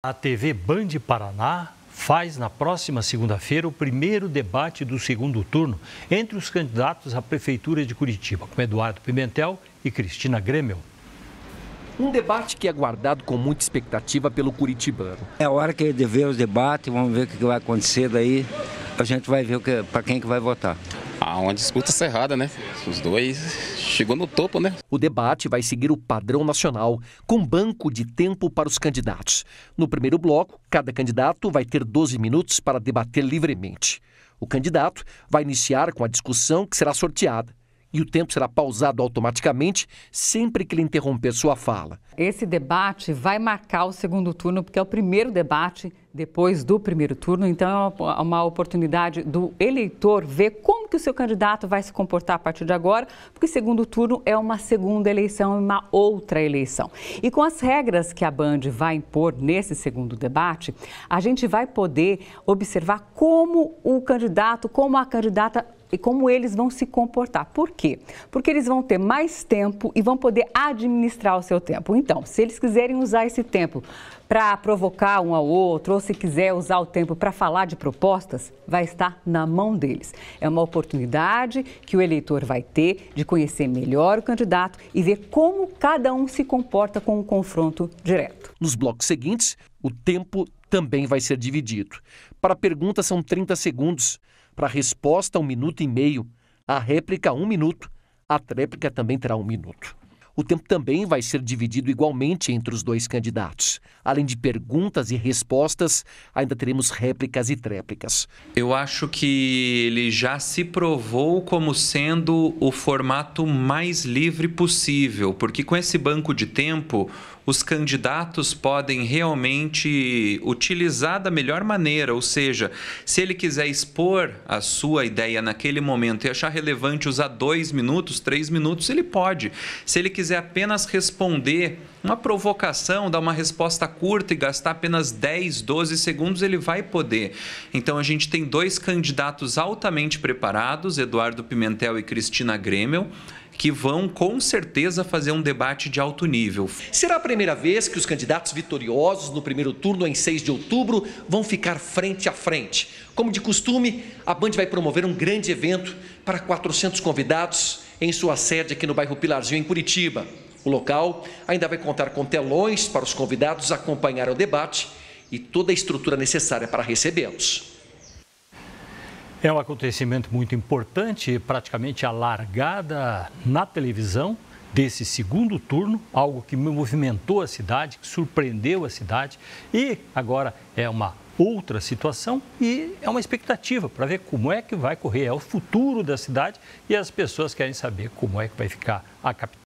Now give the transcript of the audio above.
A TV Band Paraná faz na próxima segunda-feira o primeiro debate do segundo turno entre os candidatos à Prefeitura de Curitiba, com Eduardo Pimentel e Cristina Grêmio. Um debate que é aguardado com muita expectativa pelo curitibano. É a hora que ele vê os debates, vamos ver o que vai acontecer daí. A gente vai ver que, para quem que vai votar. Ah, uma disputa cerrada, né? Os dois chegou no topo, né? O debate vai seguir o padrão nacional, com banco de tempo para os candidatos. No primeiro bloco, cada candidato vai ter 12 minutos para debater livremente. O candidato vai iniciar com a discussão que será sorteada e o tempo será pausado automaticamente sempre que ele interromper sua fala. Esse debate vai marcar o segundo turno, porque é o primeiro debate depois do primeiro turno, então é uma oportunidade do eleitor ver como que o seu candidato vai se comportar a partir de agora, porque segundo turno é uma segunda eleição e uma outra eleição. E com as regras que a Band vai impor nesse segundo debate, a gente vai poder observar como o candidato, como a candidata e como eles vão se comportar. Por quê? Porque eles vão ter mais tempo e vão poder administrar o seu tempo. Então, se eles quiserem usar esse tempo para provocar um ao outro, ou se quiser usar o tempo para falar de propostas, vai estar na mão deles. É uma oportunidade que o eleitor vai ter de conhecer melhor o candidato e ver como cada um se comporta com o um confronto direto. Nos blocos seguintes, o tempo também vai ser dividido. Para a pergunta, são 30 segundos para a resposta, um minuto e meio, a réplica, um minuto, a tréplica também terá um minuto. O tempo também vai ser dividido igualmente entre os dois candidatos. Além de perguntas e respostas, ainda teremos réplicas e tréplicas. Eu acho que ele já se provou como sendo o formato mais livre possível, porque com esse banco de tempo, os candidatos podem realmente utilizar da melhor maneira, ou seja, se ele quiser expor a sua ideia naquele momento e achar relevante usar dois minutos, três minutos, ele pode. Se ele quiser é apenas responder uma provocação, dar uma resposta curta e gastar apenas 10, 12 segundos, ele vai poder. Então a gente tem dois candidatos altamente preparados, Eduardo Pimentel e Cristina Grêmio. que vão com certeza fazer um debate de alto nível. Será a primeira vez que os candidatos vitoriosos no primeiro turno, em 6 de outubro, vão ficar frente a frente. Como de costume, a Band vai promover um grande evento para 400 convidados em sua sede aqui no bairro Pilarzinho, em Curitiba. O local ainda vai contar com telões para os convidados acompanhar o debate e toda a estrutura necessária para recebê-los. É um acontecimento muito importante, praticamente a largada na televisão desse segundo turno, algo que movimentou a cidade, que surpreendeu a cidade e agora é uma outra situação e é uma expectativa para ver como é que vai correr. É o futuro da cidade e as pessoas querem saber como é que vai ficar a capital.